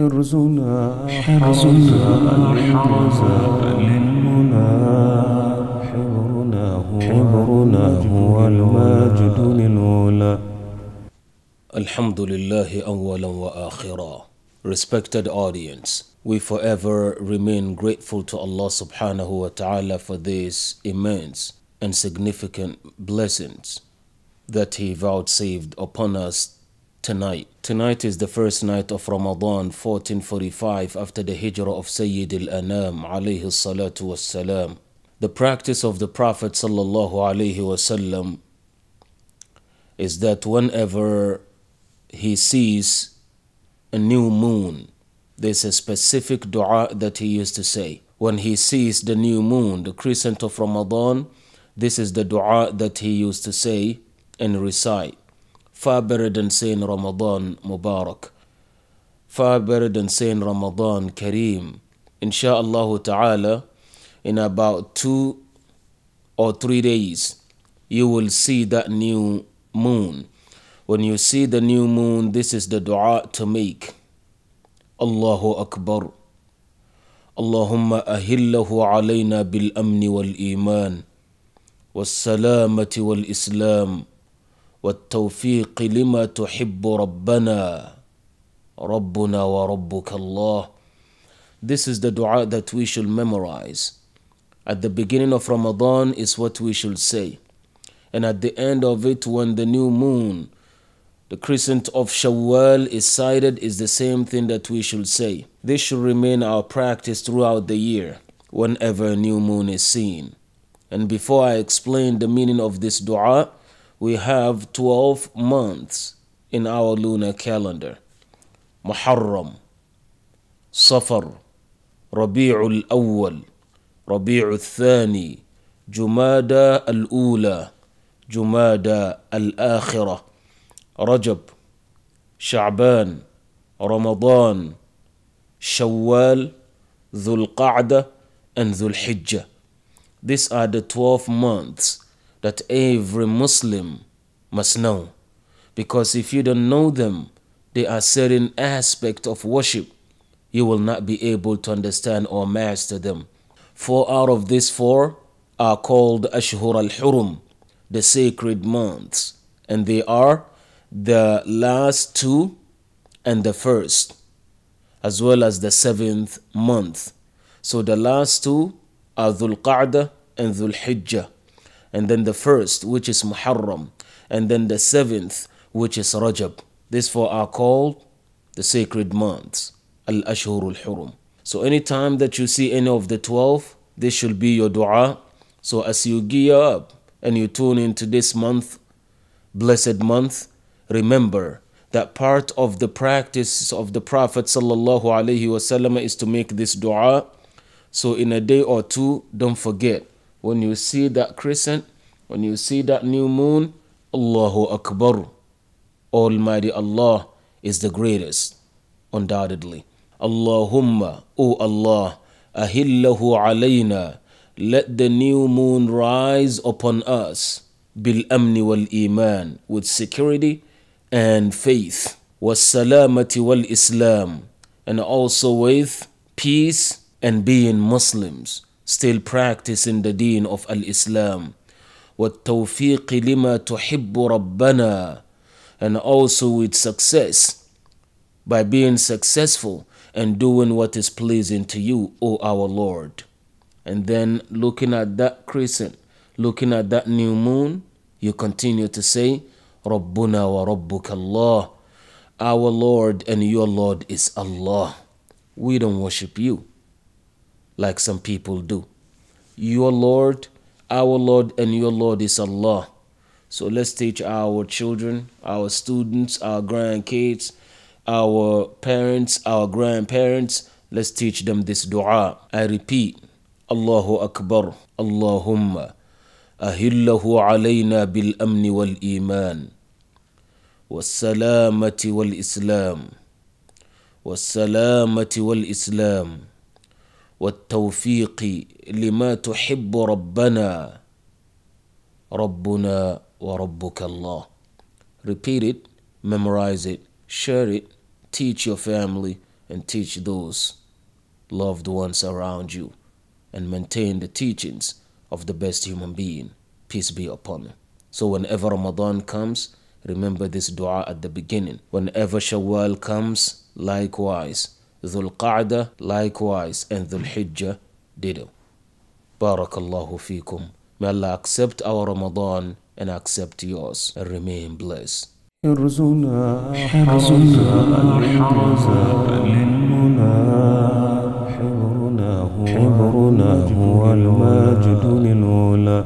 ارزنا حرزنا حرزا للمنى حبرنا هو حبرنا هو الماجد للعلا الحمد لله أولا وآخرا Respected audience, we forever remain grateful to Allah subhanahu wa ta'ala for these immense and significant blessings that He vouchsafed upon us tonight. Tonight is the first night of Ramadan 1445 after the hijrah of Sayyid al-Anam alayhi salatu wassalam. The practice of the Prophet sallallahu alayhi wasallam is that whenever he sees a new moon, there's a specific dua that he used to say. When he sees the new moon, the crescent of Ramadan, this is the dua that he used to say and recite. فبرد سين رمضان مبارك فبرد سين رمضان شاء الله تعالى in about two or three days you will see that new moon when you see the new moon this is the dua to make الله أكبر اللهم أهله علينا بالأمن والإيمان والسلامة والإسلام والتوفيق لما تحب ربنا ربنا وربك الله This is the dua that we should memorize. At the beginning of Ramadan is what we should say. And at the end of it, when the new moon, the crescent of Shawwal is sighted, is the same thing that we should say. This should remain our practice throughout the year, whenever a new moon is seen. And before I explain the meaning of this dua, we have 12 months in our lunar calendar محرم صفر ربيع الأول ربيع الثاني جمادى الأولى جمادى الآخرة رجب شعبان رمضان شوال ذو القعدة and ذو الحجة These are the 12 months that every Muslim must know. Because if you don't know them, there are certain aspects of worship you will not be able to understand or master them. Four out of these four are called Ashhur al Hurum, the sacred months, and they are the last two and the first, as well as the seventh month. So the last two are Dhul Qa'dah and Dhul Hijjah and then the first, which is Muharram, and then the seventh, which is Rajab. These four are called the sacred months, Al Ashhurul Hurum. So, anytime that you see any of the 12, this should be your dua. So, as you gear up and you tune into this month, blessed month, remember that part of the practice of the Prophet sallallahu alaihi wasallam is to make this dua. So, in a day or two, don't forget when you see that crescent, when you see that new moon, Allahu Akbar. Almighty Allah is the greatest, undoubtedly. Allahumma, O Allah, ahillahu alayna. Let the new moon rise upon us, bil amni wal iman, with security and faith, was salamati wal islam, and also with peace and being Muslims still practicing the deen of al-Islam. وَالتَّوْفِيقِ لِمَا تُحِبُّ And also with success, by being successful and doing what is pleasing to you, O our Lord. And then looking at that crescent, looking at that new moon, you continue to say, wa وَرَبُّكَ اللَّهُ Our Lord and your Lord is Allah. We don't worship you like some people do. Your Lord, our Lord, and your Lord is Allah. So let's teach our children, our students, our grandkids, our parents, our grandparents, let's teach them this dua. I repeat, Allahu Akbar, Allahumma, ahillahu alayna bil amni wal iman, wa والإسلام wal-Islam. والتوفيق لما تحب ربنا ربنا وربك الله repeat it memorize it share it teach your family and teach those loved ones around you and maintain the teachings of the best human being peace be upon him so whenever ramadan comes remember this dua at the beginning whenever shawwal comes likewise Dhul Qa'dah likewise, and Dhul Hijjah ditto. Barakallahu fikum. May Allah accept our Ramadan and accept yours and remain blessed. حرزنا حرزنا حرزا للمنى حبرنا هو حبرنا هو